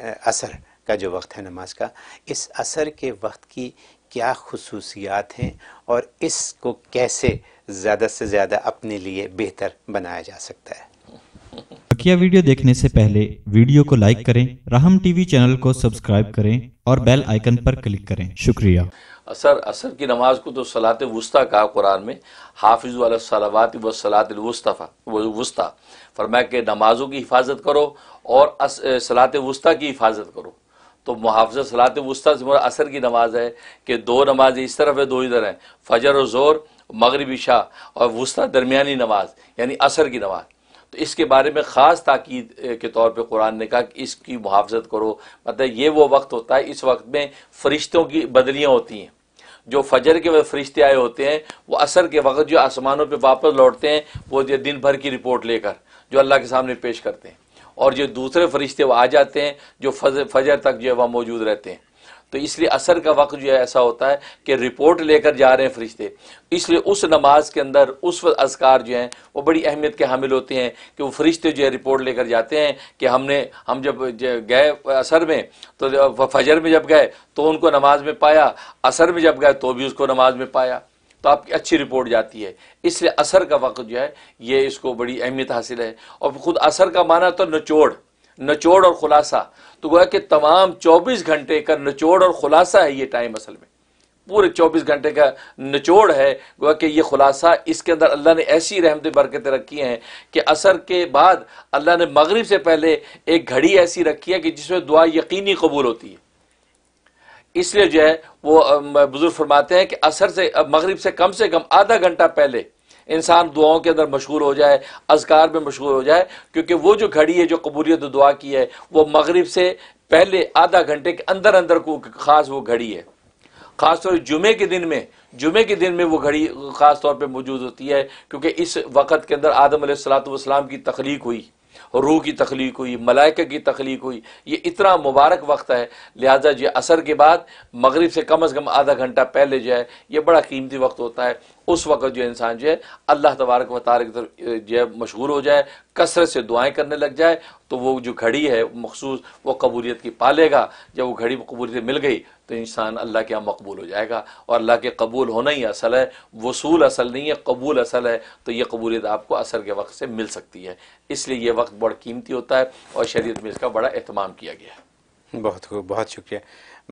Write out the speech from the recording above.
असर का जो वक्त है नमाज का इस असर के वक्त की क्या खसूसियात हैं और इसको कैसे ज़्यादा से ज़्यादा अपने लिए बेहतर बनाया जा सकता है बकिया वीडियो देखने से पहले वीडियो को लाइक करें राहम टीवी चैनल को सब्सक्राइब करें और बेल आइकन पर क्लिक करें शुक्रिया असर असर की नमाज को तो सलात वस्ता कहा कुरान में हाफिज सलावात व सलात वस्ता वस्ता फरमाया कि नमाजों की हिफाजत करो और सलात वस्ता की हिफाजत करो तो मुहाफ़ सलात वस्ता से असर की नमाज है कि दो नमाज इस तरफ है दो इधर हैं फजर और ज़ोर मगरब शाह और वस्ता दरमिया नमाज यानी असर की नमाज तो इसके बारे में ख़ास ताकीद के तौर पे कुरान ने कहा कि इसकी मुहाफ़त करो मतलब ये वो वक्त होता है इस वक्त में फरिश्तों की बदलियाँ होती हैं जो फजर के वक्त फरिश्ते आए होते हैं वो असर के वक्त जो आसमानों पे वापस लौटते हैं वो जो दिन भर की रिपोर्ट लेकर जो अल्लाह के सामने पेश करते हैं और जो दूसरे फरिश्ते वो आ जाते हैं जो फजर तक जो है वह मौजूद रहते हैं तो इसलिए असर का वक्त जो है ऐसा होता है कि रिपोर्ट लेकर जा रहे हैं फरिश्ते इसलिए उस नमाज के अंदर उस अजकार जो हैं वो बड़ी अहमियत के हामिल होते हैं कि वो फरिश्ते जो है रिपोर्ट लेकर जाते हैं कि हमने हम जब गए असर में तो फजर में जब गए तो उनको नमाज में पाया असर में जब गए तो भी उसको नमाज में पाया तो आपकी अच्छी रिपोर्ट जाती है इसलिए असर का वक्त जो है ये इसको बड़ी अहमियत हासिल है और ख़ुद असर का माना तो नचोड़ नचोड़ और खुलासा तो गोया कि तमाम चौबीस घंटे का नचोड़ और खुलासा है ये टाइम असल में पूरे चौबीस घंटे का निचोड़ है गोया कि ये खुलासा इसके अंदर अल्लाह ने ऐसी रहमत बरकतें रखी हैं कि असर के बाद अल्लाह ने मगरब से पहले एक घड़ी ऐसी रखी है कि जिसमें दुआ यकीनी कबूल होती है इसलिए जो है वो बुज़ुर्ग फरमाते हैं कि असर से मगरब से कम से कम आधा घंटा पहले इंसान दुआओं के अंदर मशहूर हो जाए अजकार में मशहूर हो जाए क्योंकि वो जो घड़ी है जो कबूलियत दुआ की है वो मगरब से पहले आधा घंटे के अंदर अंदर को ख़ास वो घड़ी है ख़ास तौर जुमे के दिन में जुमे के दिन में वो घड़ी ख़ास तौर पर मौजूद होती है क्योंकि इस वक़्त के अंदर आदम सलात की तख्लीक हुई रूह की तख्लीक हुई मलाइक की तख्लीक हुई ये इतना मुबारक वक्त है लिहाजा जी असर के बाद मगरब से कम अज़ कम आधा घंटा पहले जो है ये बड़ा कीमती वक्त होता है उस वक्त जो इंसान जो है अल्लाह तबारक व तारक जो है मशहूर हो जाए कसरत से दुआएं करने लग जाए तो वो जो घड़ी है मखसूस वो कबूलियत की पालेगा जब वो घड़ी कबूलियत मिल गई तो इंसान अल्लाह के यहाँ मकबूल हो जाएगा और अल्लाह के कबूल होना ही असल है वसूल असल नहीं है कबूल असल है तो ये कबूलियत आपको असर के वक्त से मिल सकती है इसलिए यह वक्त बड़ा कीमती होता है और शरीर में इसका बड़ा अहतमाम किया गया है बहुत खूब बहुत शुक्रिया